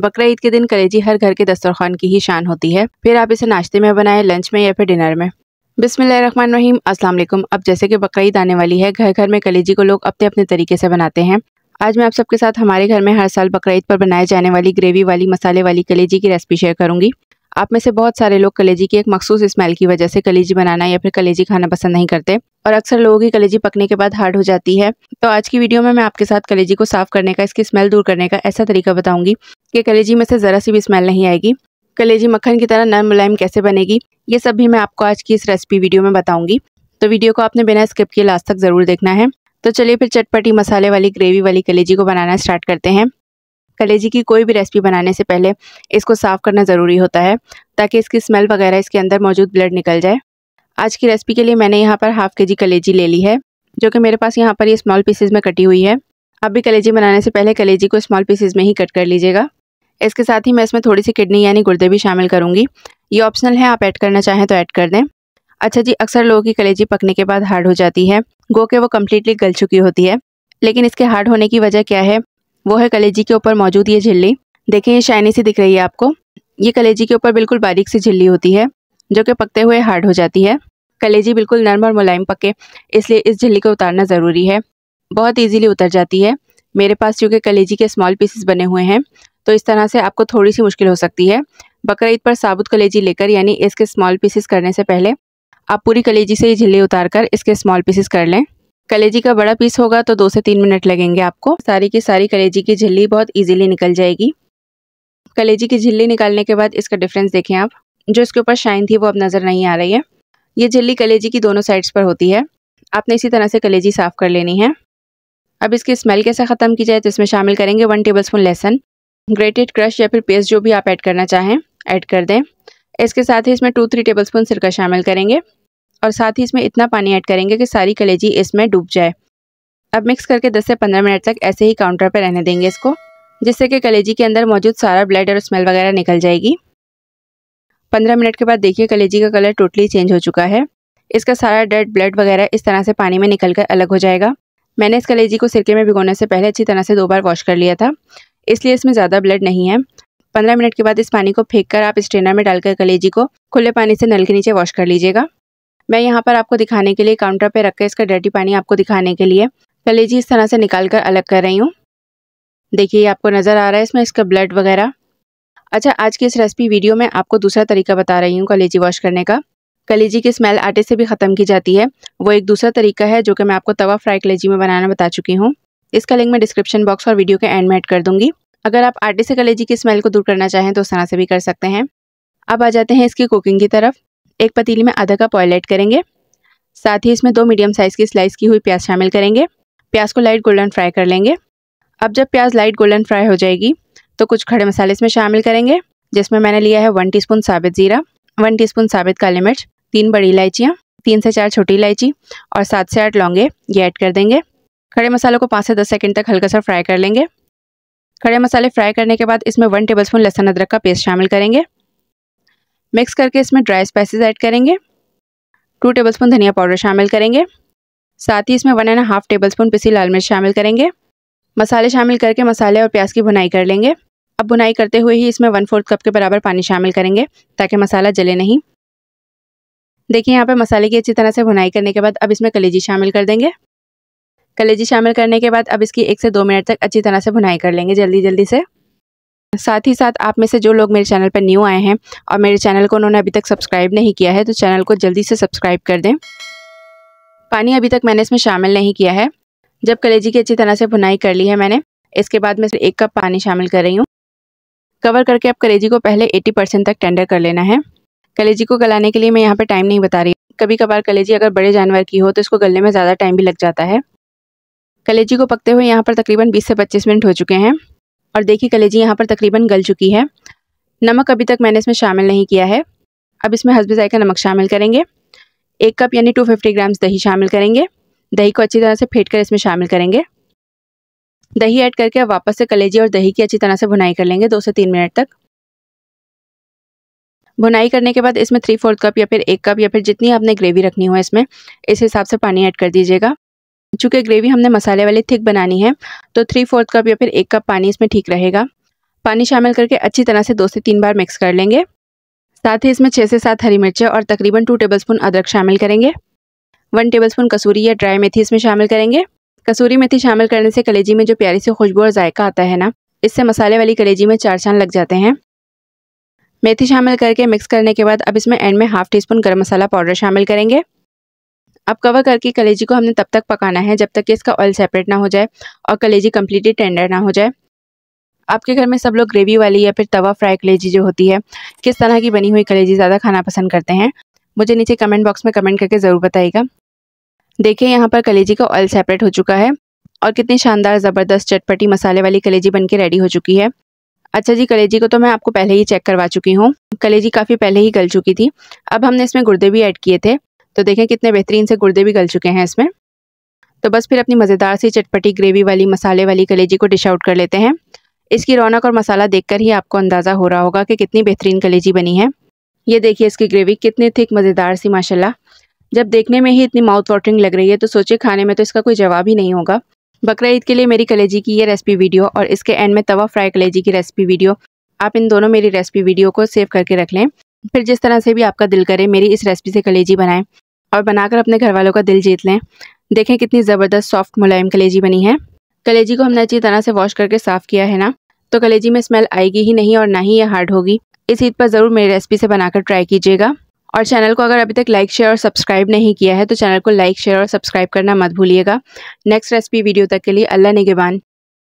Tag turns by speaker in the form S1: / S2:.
S1: बकरा ईद के दिन कलेजी हर घर के दस्तरखान की ही शान होती है फिर आप इसे नाश्ते में बनाएं लंच में या फिर डिनर में अस्सलाम वालेकुम अब जैसे कि बकरा ईद आने वाली है घर घर में कलेजी को लोग अपने अपने तरीके से बनाते हैं आज मैं आप सबके साथ हमारे घर में हर साल बकरा ईद पर बनाए जाने वाली ग्रेवी वाली मसाले वाली कलेजी की रेसिपी शेयर करूंगी आप में से बहुत सारे लोग कलेजी की एक मखसूस स्मेल की वजह से कलेजी बनाना या फिर कलेजी खाना पसंद नहीं करते और अक्सर लोगों की कलेजी पकने के बाद हार्ड हो जाती है तो आज की वीडियो में मैं आपके साथ कलेजी को साफ करने का इसकी स्मेल दूर करने का ऐसा तरीका बताऊंगी कि कलेजी में से ज़रा सी भी स्मेल नहीं आएगी कलेजी मक्खन की तरह नरम मुलायम कैसे बनेगी ये सब भी मैं आपको आज की इस रेसिपी वीडियो में बताऊंगी तो वीडियो को आपने बिना स्किप किए लास्ट तक ज़रूर देखना है तो चलिए फिर चटपटी मसाले वाली ग्रेवी वाली कलेजी को बनाना स्टार्ट करते हैं कलेजी की कोई भी रेसिपी बनाने से पहले इसको साफ़ करना ज़रूरी होता है ताकि इसकी स्मेल वगैरह इसके अंदर मौजूद ब्लड निकल जाए आज की रेसिपी के लिए मैंने यहाँ पर हाफ़ के जी कलेजी ले ली है जो कि मेरे पास यहाँ पर ये स्मॉल पीसेज में कटी हुई है अब भी कलेजी बनाने से पहले कलेजी को स्मॉल पीसेज में ही कट कर लीजिएगा इसके साथ ही मैं इसमें थोड़ी सी किडनी यानी गुर्दे भी शामिल करूँगी ये ऑप्शनल है आप ऐड करना चाहें तो ऐड कर दें अच्छा जी अक्सर लोगों की कलेजी पकने के बाद हार्ड हो जाती है गो के वो कम्प्लीटली गल चुकी होती है लेकिन इसके हार्ड होने की वजह क्या है वो है कलेजी के ऊपर मौजूद ये झिल्ली देखें ये शाइनी सी दिख रही है आपको ये कलेजी के ऊपर बिल्कुल बारीक सी झिल्ली होती है जो कि पकते हुए हार्ड हो जाती है कलेजी बिल्कुल नरम और मुलायम पके इसलिए इस झिल्ली को उतारना ज़रूरी है बहुत ईजीली उतर जाती है मेरे पास चूँकि कलेजी के स्मॉल पीसेस बने हुए हैं तो इस तरह से आपको थोड़ी सी मुश्किल हो सकती है बकर पर साबुत कलेजी लेकर यानी इसके स्मॉल पीसेस करने से पहले आप पूरी कलेजी से ये झिल्ली उतार कर इसके स्मॉल पीसेस कर लें कलेजी का बड़ा पीस होगा तो दो से तीन मिनट लगेंगे आपको सारी की सारी कलेजी की झिल्ली बहुत ईजिली निकल जाएगी कलेजी की झिल्ली निकालने के बाद इसका डिफरेंस देखें आप जो इसके ऊपर शाइन थी वो अब नज़र नहीं आ रही है ये झिल्ली कलेजी की दोनों साइड्स पर होती है आपने इसी तरह से कलेजी साफ़ कर लेनी है अब इसकी स्मेल कैसे ख़त्म की जाए तो इसमें शामिल करेंगे वन टेबल स्पून लहसन ग्रेटेड क्रश या फिर पेस्ट जो भी आप ऐड करना चाहें ऐड कर दें इसके साथ ही इसमें टू थ्री टेबल स्पून सिरका शामिल करेंगे और साथ ही इसमें इतना पानी ऐड करेंगे कि सारी कलेजी इसमें डूब जाए अब मिक्स करके 10 से 15 मिनट तक ऐसे ही काउंटर पर रहने देंगे इसको जिससे कि कलेजी के अंदर मौजूद सारा ब्लड और स्मेल वगैरह निकल जाएगी 15 मिनट के बाद देखिए कलेजी का कलर टोटली चेंज हो चुका है इसका सारा डेड ब्लड वगैरह इस तरह से पानी में निकल कर अलग हो जाएगा मैंने इस कलेजी को सिरके में भिगोने से पहले अच्छी तरह से दो बार वॉश कर लिया था इसलिए इसमें ज़्यादा ब्लड नहीं है पंद्रह मिनट के बाद इस पानी को फेंक कर आप स्ट्रेनर में डालकर कलेजी को खुले पानी से नल के नीचे वॉश कर लीजिएगा मैं यहाँ पर आपको दिखाने के लिए काउंटर पे रख इसका डर्टी पानी आपको दिखाने के लिए पहले जी इस तरह से निकाल कर अलग कर रही हूँ देखिए आपको नज़र आ रहा है इसमें इसका ब्लड वगैरह अच्छा आज की इस रेसिपी वीडियो में आपको दूसरा तरीका बता रही हूँ कलेजी वॉश करने का कलेजी की स्मेल आटे से भी ख़त्म की जाती है वो एक दूसरा तरीका है जो कि मैं आपको तवा फ्राई कलेजी में बनाना बता चुकी हूँ इसका लिंक मैं डिस्क्रिप्शन बॉक्स और वीडियो के एंड में ऐड कर दूँगी अगर आप आटे से कलेजी की स्मेल को दूर करना चाहें तो उस तरह से भी कर सकते हैं अब आ जाते हैं इसकी कुकिंग की तरफ एक पतीली में आधा कप ऑयल ऐड करेंगे साथ ही इसमें दो मीडियम साइज़ की स्लाइस की हुई प्याज शामिल करेंगे प्याज को लाइट गोल्डन फ्राई कर लेंगे अब जब प्याज लाइट गोल्डन फ्राई हो जाएगी तो कुछ खड़े मसाले इसमें शामिल करेंगे जिसमें मैंने लिया है वन स्पून साबित ज़ीरा वन स्पून साबित काली मिर्च तीन बड़ी इलायचियाँ तीन से चार छोटी इलायची और सात से आठ लौंगे ये ऐड कर देंगे खड़े मसालों को पाँच से दस सेकंड तक हल्का सा फ्राई कर लेंगे खड़े मसाले फ्राई करने के बाद इसमें वन टेबलस्पून लहसुन अदरक का पेस्ट शामिल करेंगे मिक्स करके इसमें ड्राई स्पाइसेस ऐड करेंगे टू टेबलस्पून धनिया पाउडर शामिल करेंगे साथ ही इसमें one and half tablespoon पिसी लाल मिर्च शामिल करेंगे मसाले शामिल करके मसाले और प्याज की भुनाई कर लेंगे अब भुनाई करते हुए ही इसमें वन फोर्थ कप के बराबर पानी शामिल करेंगे ताकि मसाला जले नहीं देखिए यहाँ पर मसाले की अच्छी तरह से भुनाई करने के बाद अब इसमें कलेजी शामिल कर देंगे कलेजी शामिल करने के बाद अब इसकी एक से दो मिनट तक अच्छी तरह से भुनाई कर लेंगे जल्दी जल्दी से साथ ही साथ आप में से जो लोग मेरे चैनल पर न्यू आए हैं और मेरे चैनल को उन्होंने अभी तक सब्सक्राइब नहीं किया है तो चैनल को जल्दी से सब्सक्राइब कर दें पानी अभी तक मैंने इसमें शामिल नहीं किया है जब कलेजी की अच्छी तरह से भुनाई कर ली है मैंने इसके बाद मैं एक कप पानी शामिल कर रही हूँ कवर करके आप कलेजी को पहले 80 परसेंट तक टेंडर कर लेना है कलेजी को गलाने के लिए मैं यहाँ पे टाइम नहीं बता रही कभी कभार कलेजी अगर बड़े जानवर की हो तो इसको गलने में ज़्यादा टाइम भी लग जाता है कलेजी को पकते हुए यहाँ पर तकरीबन 20 से 25 मिनट हो चुके हैं और देखिए कलेजी यहाँ पर तकरीबन गल चुकी है नमक अभी तक मैंने इसमें शामिल नहीं किया है अब इसमें हसबे का नमक शामिल करेंगे एक कप यानी 250 फिफ्टी ग्राम्स दही शामिल करेंगे दही को अच्छी तरह से फेंट कर इसमें शामिल करेंगे दही ऐड करके अब वापस से कलेजी और दही की अच्छी तरह से भुनाई कर लेंगे दो से तीन मिनट तक भुनाई करने के बाद इसमें थ्री फोर्थ कप या फिर एक कप या फिर जितनी आपने ग्रेवी रखनी हो इसमें इस हिसाब से पानी ऐड कर दीजिएगा चूँकि ग्रेवी हमने मसाले वाली थिक बनानी है तो थ्री फोर्थ कप या फिर एक कप पानी इसमें ठीक रहेगा पानी शामिल करके अच्छी तरह से दो से तीन बार मिक्स कर लेंगे साथ ही इसमें छः से सात हरी मिर्चें और तकरीबन टू टेबलस्पून अदरक शामिल करेंगे वन टेबलस्पून कसूरी या ड्राई मेथी इसमें शामिल करेंगे कसूरी मेथी शामिल करने से कलेजी में जो प्यारी सी खुशबू और जायका आता है ना इससे मसाले वाली कलेजी में चार चांद लग जाते हैं मेथी शामिल करके मिक्स करने के बाद अब इसमें एंड में हाफ़ टी स्पून गर्म मसाला पाउडर शामिल करेंगे अब कवर करके कलेजी को हमने तब तक पकाना है जब तक कि इसका ऑयल सेपरेट ना हो जाए और कलेजी कम्प्लीटली टेंडर ना हो जाए आपके घर में सब लोग ग्रेवी वाली या फिर तवा फ्राई कलेजी जो होती है किस तरह की बनी हुई कलेजी ज़्यादा खाना पसंद करते हैं मुझे नीचे कमेंट बॉक्स में कमेंट करके ज़रूर बताइएगा देखिए यहाँ पर कलेजी का ऑयल सेपरेट हो चुका है और कितनी शानदार ज़बरदस्त चटपटी मसाले वाली कलेजी बनके रेडी हो चुकी है अच्छा जी कलेजी को तो मैं आपको पहले ही चेक करवा चुकी हूँ कलेजी काफ़ी पहले ही गल चुकी थी अब हमने इसमें गुर्दे भी ऐड किए थे तो देखें कितने बेहतरीन से गुर्दे भी गल चुके हैं इसमें तो बस फिर अपनी मज़ेदार सी चटपटी ग्रेवी वाली मसाले वाली कलेजी को डिश आउट कर लेते हैं इसकी रौनक और मसाला देखकर ही आपको अंदाज़ा हो रहा होगा कि कितनी बेहतरीन कलेजी बनी है ये देखिए इसकी ग्रेवी कितनी थिक मज़ेदार सी माशाल्लाह जब देखने में ही इतनी माउथ वाटरिंग लग रही है तो सोचिए खाने में तो इसका कोई जवाब ही नहीं होगा बकरा ईद के लिए मेरी कलेजी की ये रेसिपी वीडियो और इसके एंड में तवा फ्राई कलेजी की रेसिपी वीडियो आप इन दोनों मेरी रेसिपी वीडियो को सेव करके रख लें फिर जिस तरह से भी आपका दिल करे मेरी इस रेसिपी से कलेजी बनाएं और बनाकर अपने घर वालों का दिल जीत लें देखें कितनी ज़बरदस्त सॉफ्ट मुलायम कलेजी बनी है कलेजी को हमने अच्छी तरह से वॉश करके साफ़ किया है ना तो कलेजी में स्मेल आएगी ही नहीं और ना ही ये हार्ड होगी इस ईद पर ज़रूर मेरी रेसिपी से बनाकर ट्राई कीजिएगा और चैनल को अगर अभी तक लाइक शेयर और सब्सक्राइब नहीं किया है तो चैनल को लाइक शेयर और सब्सक्राइब करना मत भूलिएगा नेक्स्ट रेसिपी वीडियो तक के लिए अल्लाह निगेबान